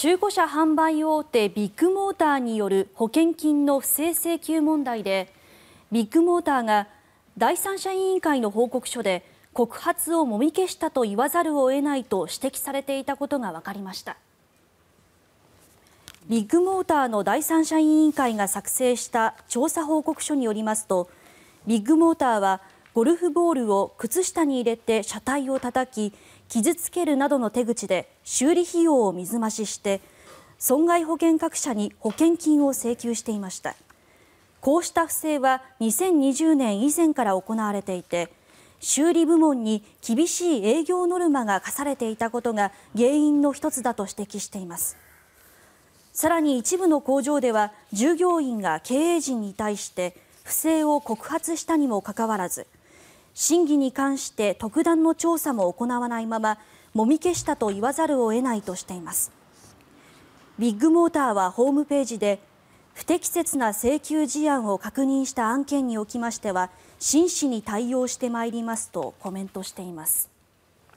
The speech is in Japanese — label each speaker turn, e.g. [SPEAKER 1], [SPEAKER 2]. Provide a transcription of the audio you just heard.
[SPEAKER 1] 中古車販売大手ビッグモーターによる保険金の不正請求問題でビッグモーターが第三者委員会の報告書で告発をもみ消したと言わざるを得ないと指摘されていたことが分かりました。ビッグモーターの第三者委員会が作成した調査報告書によりますとビッグモーターはゴルフボールを靴下に入れて車体をたたき傷つけるなどの手口で修理費用を水増しして損害保険各社に保険金を請求していましたこうした不正は2020年以前から行われていて修理部門に厳しい営業ノルマが課されていたことが原因の1つだと指摘していますさらに一部の工場では従業員が経営陣に対して不正を告発したにもかかわらず審議に関して特段の調査も行わないままもみ消したと言わざるを得ないとしていますビッグモーターはホームページで不適切な請求事案を確認した案件におきましては真摯に対応してまいりますとコメントしています。